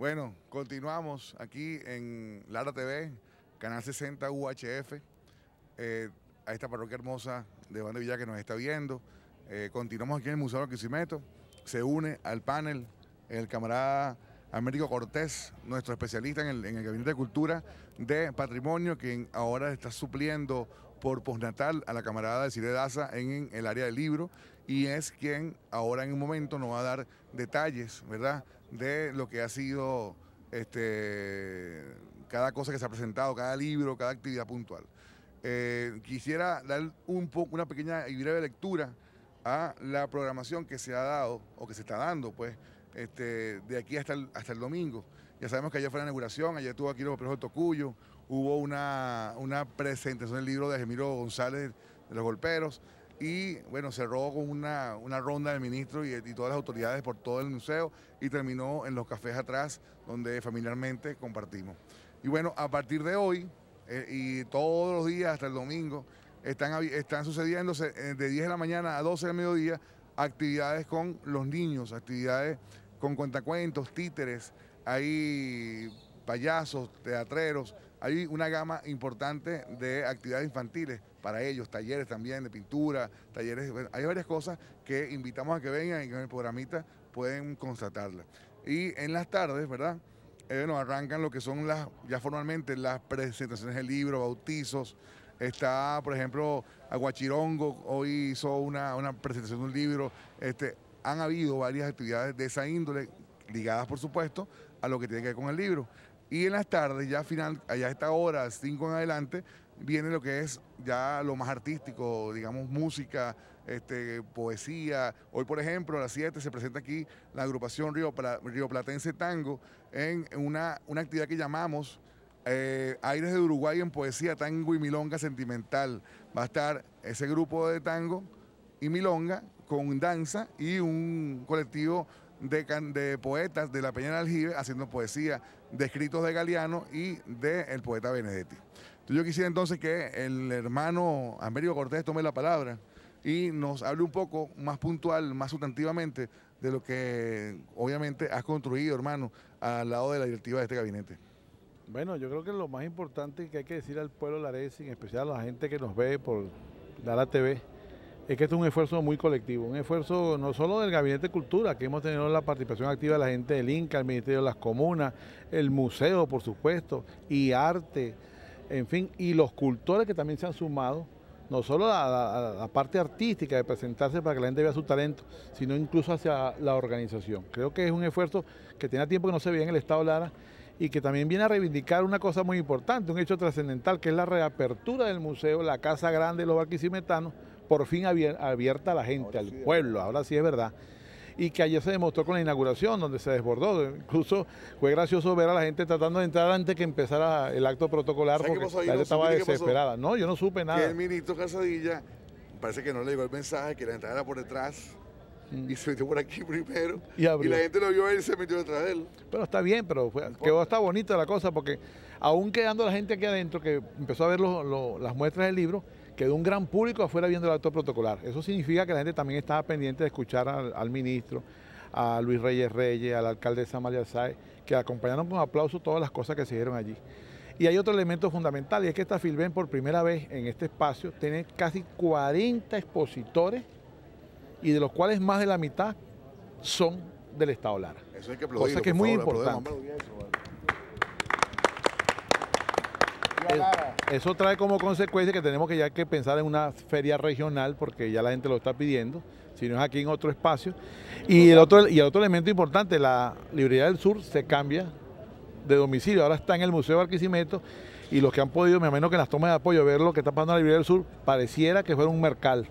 Bueno, continuamos aquí en Lara TV, Canal 60 UHF, eh, a esta parroquia hermosa de Banda Villa que nos está viendo. Eh, continuamos aquí en el Museo de Quisimeto. Se une al panel el camarada Américo Cortés, nuestro especialista en el, Gabinete de Cultura de Patrimonio, quien ahora está supliendo por postnatal a la camarada de Cire Daza en, en el área del libro y es quien ahora en un momento nos va a dar detalles, ¿verdad?, de lo que ha sido este, cada cosa que se ha presentado, cada libro, cada actividad puntual. Eh, quisiera dar un una pequeña y breve lectura a la programación que se ha dado o que se está dando, pues, este, de aquí hasta el, hasta el domingo. Ya sabemos que ayer fue la inauguración, ayer estuvo aquí los de Tocuyo, hubo una, una presentación del libro de Gemiro González de los Golperos y bueno, cerró con una, ronda del ministro y, todas las autoridades por todo el museo y terminó en los cafés atrás donde familiarmente compartimos. Y bueno, a partir de hoy eh, y todos los días hasta el domingo están, están sucediendo eh, de 10 de la mañana a 12 del mediodía actividades con los niños, actividades con cuentacuentos, títeres, hay payasos, teatreros, hay una gama importante de actividades infantiles para ellos, talleres también de pintura, talleres, hay varias cosas que invitamos a que vengan y que en el programita pueden constatarlas. Y en las tardes, ¿verdad? Eh, bueno, arrancan lo que son las, ya formalmente, las presentaciones del libro bautizos. Está, por ejemplo, Aguachirongo, hoy hizo una, presentación de un libro. Este, han habido varias actividades de esa índole, ligadas, por supuesto, a lo que tiene que ver con el libro. Y en las tardes, ya final, allá a esta hora, 5 en adelante, viene lo que es ya lo más artístico, digamos música, este, poesía. Hoy, por ejemplo, a las 7 se presenta aquí la agrupación Río, Platense Tango en una, una actividad que llamamos eh, Aires de Uruguay en Poesía, Tango y Milonga Sentimental. Va a estar ese grupo de tango y milonga con danza y un colectivo de, de, poetas de la Peña del Aljibe haciendo poesía de escritos de Galeano y del el poeta Benedetti. Yo quisiera entonces que el hermano Américo Cortés tome la palabra y nos hable un poco más puntual, más sustantivamente, de lo que obviamente has construido, hermano, al lado de la directiva de este gabinete. Bueno, yo creo que lo más importante que hay que decir al pueblo Lares, en especial a la gente que nos ve por la TV, es que esto es un esfuerzo muy colectivo, un esfuerzo no solo del Gabinete de Cultura, que hemos tenido la participación activa de la gente del INCA, el Ministerio de las Comunas, el Museo, por supuesto, y Arte, en fin, y los cultores que también se han sumado, no solo a la, parte artística de presentarse para que la gente vea su talento, sino incluso hacia la organización. Creo que es un esfuerzo que tenía tiempo que no se ve en el Estado Lara y que también viene a reivindicar una cosa muy importante, un hecho trascendental, que es la reapertura del museo, la Casa Grande de los Barquisimetanos, por fin abierta a la gente, al pueblo, ahora sí es verdad y que ayer se demostró con la inauguración, donde se desbordó. Incluso fue gracioso ver a la gente tratando de entrar antes que empezara el acto protocolar, porque la gente estaba desesperada. No, yo no supe nada. Y el ministro Casadilla parece que no le llegó el mensaje, que la entrada era por detrás mm. y se metió por aquí primero. Y, la gente lo vio y se metió detrás de él. Pero está bien, pero fue, quedó hasta bonita la cosa porque aún quedando la gente aquí adentro que empezó a ver las muestras del libro, quedó un gran público afuera viendo el acto protocolar. Eso significa que la gente también estaba pendiente de escuchar al, ministro, a Luis Reyes Reyes, al alcalde Samalia Sáez, que acompañaron con aplauso todas las cosas que se dieron allí. Y hay otro elemento fundamental, y es que esta Filben por primera vez en este espacio tiene casi 40 expositores, y de los cuales más de la mitad son del Estado Lara. Eso hay que aplaudirlo, Cosa que es muy importante. eso trae como consecuencia que tenemos que ya que pensar en una feria regional, porque ya la gente lo está pidiendo, si no es aquí en otro espacio. Y el otro, y el otro elemento importante, la librería del sur se cambia de domicilio, ahora está en el Museo de Barquisimeto y los que han podido, me imagino que las tomas de apoyo, ver lo que está pasando en la librería del sur, pareciera que fuera un mercal.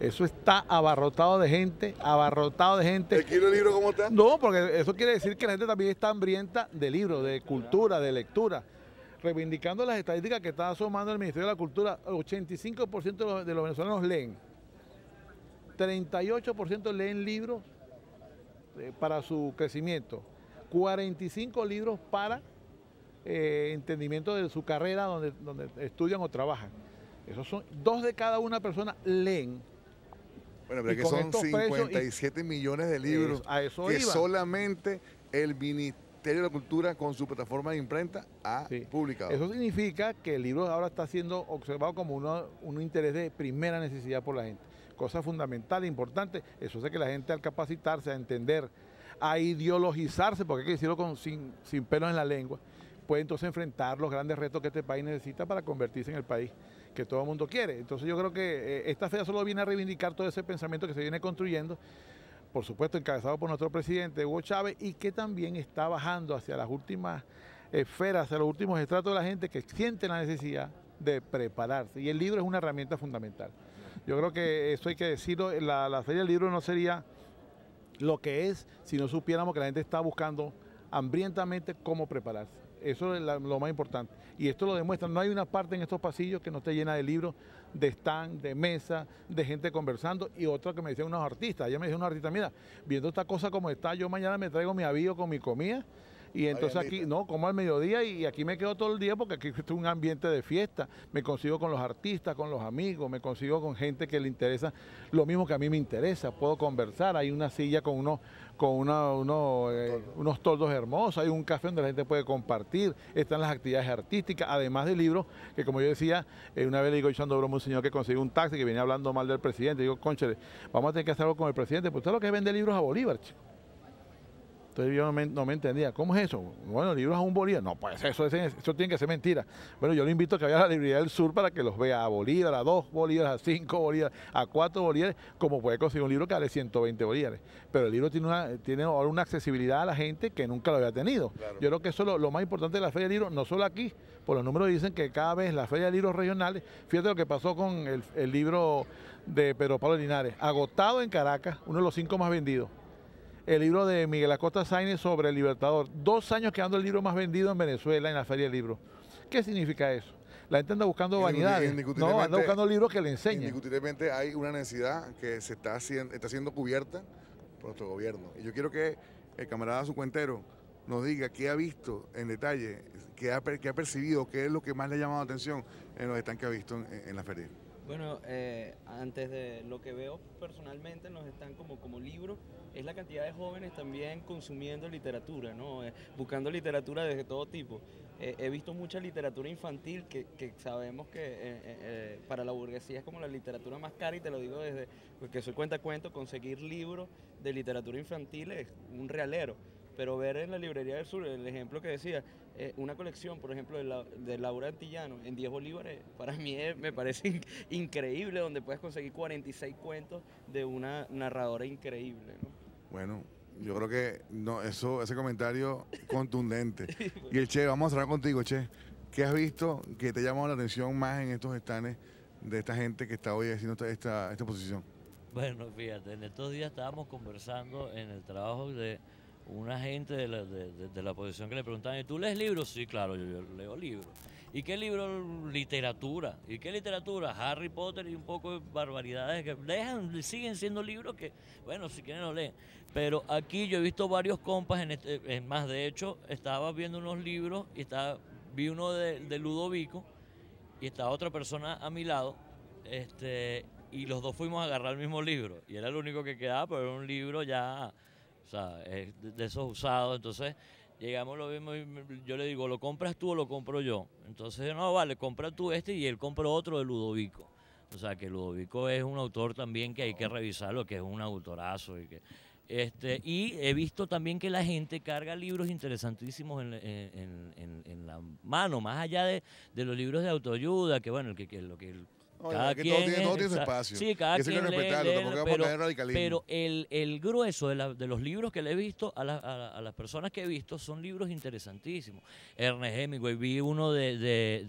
Eso está abarrotado de gente, abarrotado de gente. ¿El libro como está? No, porque eso quiere decir que la gente también está hambrienta de libros, de cultura, de lectura reivindicando las estadísticas que está asomando el Ministerio de la Cultura, 85% de los venezolanos leen, 38% leen libros eh, para su crecimiento, 45 libros para eh, entendimiento de su carrera donde, donde estudian o trabajan. Esos son dos de cada una persona leen. Bueno, pero que son 57 millones de libros a eso que solamente el Ministerio Ministerio de la Cultura con su plataforma de imprenta ha publicado. Eso significa que el libro ahora está siendo observado como uno un interés de primera necesidad por la gente. Cosa fundamental, e importante. Eso hace que la gente al capacitarse, a entender, a ideologizarse, porque hay que decirlo sin, sin pelos en la lengua, puede entonces enfrentar los grandes retos que este país necesita para convertirse en el país que todo el mundo quiere. Entonces yo creo que eh, esta fea solo viene a reivindicar todo ese pensamiento que se viene construyendo por supuesto encabezado por nuestro presidente Hugo Chávez y que también está bajando hacia las últimas esferas, hacia los últimos estratos de la gente que siente la necesidad de prepararse. Y el libro es una herramienta fundamental. Yo creo que eso hay que decirlo, la, la feria del libro no sería lo que es si no supiéramos que la gente está buscando hambrientamente cómo prepararse. Eso es lo más importante. Y esto lo demuestra. No hay una parte en estos pasillos que no esté llena de libros, de stand, de mesa, de gente conversando. Y otra que me decían unos artistas. Ella me decía una artista, mira, viendo esta cosa como está, yo mañana me traigo mi avío con mi comida y entonces aquí, no, como al mediodía y aquí me quedo todo el día porque aquí es un ambiente de fiesta. Me consigo con los artistas, con los amigos, me consigo con gente que le interesa lo mismo que a mí me interesa. Puedo conversar, hay una silla con unos con eh, unos toldos hermosos, hay un café donde la gente puede compartir, están las actividades artísticas, además de libros, que como yo decía, eh, una vez le digo echando broma un señor que consiguió un taxi que venía hablando mal del presidente, digo, concheles, vamos a tener que hacer algo con el presidente, porque usted lo que vende libros a Bolívar, chico. Entonces yo no me, entendía, ¿cómo es eso? Bueno, libros a un bolívar. No, pues eso, eso tiene que ser mentira. Bueno, yo le invito a que vaya a la librería del sur para que los vea a bolívar, a dos bolívares, a cinco bolívares, a cuatro bolívares, como puede conseguir un libro que vale 120 bolívares. Pero el libro tiene, tiene ahora una accesibilidad a la gente que nunca lo había tenido. Yo creo que eso es lo, más importante de la Feria de libros no solo aquí, por los números dicen que cada vez la Feria de Libros regionales, fíjate lo que pasó con el libro de Pedro Pablo Linares, agotado en Caracas, uno de los cinco más vendidos el libro de Miguel Acosta Sainz sobre el Libertador. Dos años quedando el libro más vendido en Venezuela en la Feria de Libro. ¿Qué significa eso? La gente anda buscando vanidades. No, anda buscando libros que le enseñen. Indiscutiblemente hay una necesidad que se está, haciendo, está siendo cubierta por nuestro gobierno. Y yo quiero que el camarada Sucuentero nos diga qué ha visto en detalle, qué ha, ha percibido, qué es lo que más le ha llamado la atención en los estanques que ha visto en la feria. Bueno, eh, antes de lo que veo personalmente nos están como, como libro, es la cantidad de jóvenes también consumiendo literatura, ¿no? Eh, buscando literatura desde todo tipo. Eh, he visto mucha literatura infantil que, sabemos que para la burguesía es como la literatura más cara y te lo digo desde que soy cuenta cuento, conseguir libros de literatura infantil es un realero pero ver en la librería del sur el ejemplo que decía, eh, una colección, por ejemplo, de, Laura Antillano en 10 bolívares, para mí me parece increíble, donde puedes conseguir 46 cuentos de una narradora increíble. Bueno, yo creo que no, eso, ese comentario contundente. Pues. Y el Che, vamos a cerrar contigo, Che. ¿Qué has visto que te ha llamado la atención más en estos estanes de esta gente que está hoy haciendo esta, esta, esta, posición? Bueno, fíjate, en estos días estábamos conversando en el trabajo de una gente de la, de, la posición que le preguntaban, ¿y tú lees libros? Sí, claro, yo, leo libros. ¿Y qué libro? Literatura. ¿Y qué literatura? Harry Potter y un poco de barbaridades que dejan, siguen siendo libros que, bueno, si quieren lo leen. Pero aquí yo he visto varios compas, en este, más, de hecho, estaba viendo unos libros y estaba, vi uno de, de Ludovico y estaba otra persona a mi lado, este, y los dos fuimos a agarrar el mismo libro. Y era el único que quedaba, pero era un libro ya o sea, es de esos usados. Entonces, llegamos lo mismo y yo le digo, ¿lo compras tú o lo compro yo? Entonces, no, vale, compra tú este y él compró otro de Ludovico. O sea, que Ludovico es un autor también que hay que revisarlo, que es un autorazo y que... Este, y he visto también que la gente carga libros interesantísimos en, la mano, más allá de, de, los libros de autoayuda, que bueno, el que, que, lo que cada espacio. Sí, cada pero, el, grueso de, los libros que le he visto a, las personas que he visto son libros interesantísimos. Ernest Hemingway, vi uno de,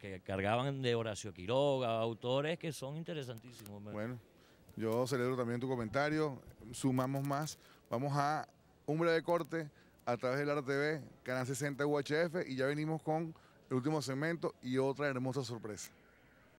que, cargaban de Horacio Quiroga, autores que son interesantísimos. Bueno, yo celebro también tu comentario. Sumamos más. Vamos a un breve corte a través del Arte TV, Canal 60 UHF, y ya venimos con el último segmento y otra hermosa sorpresa.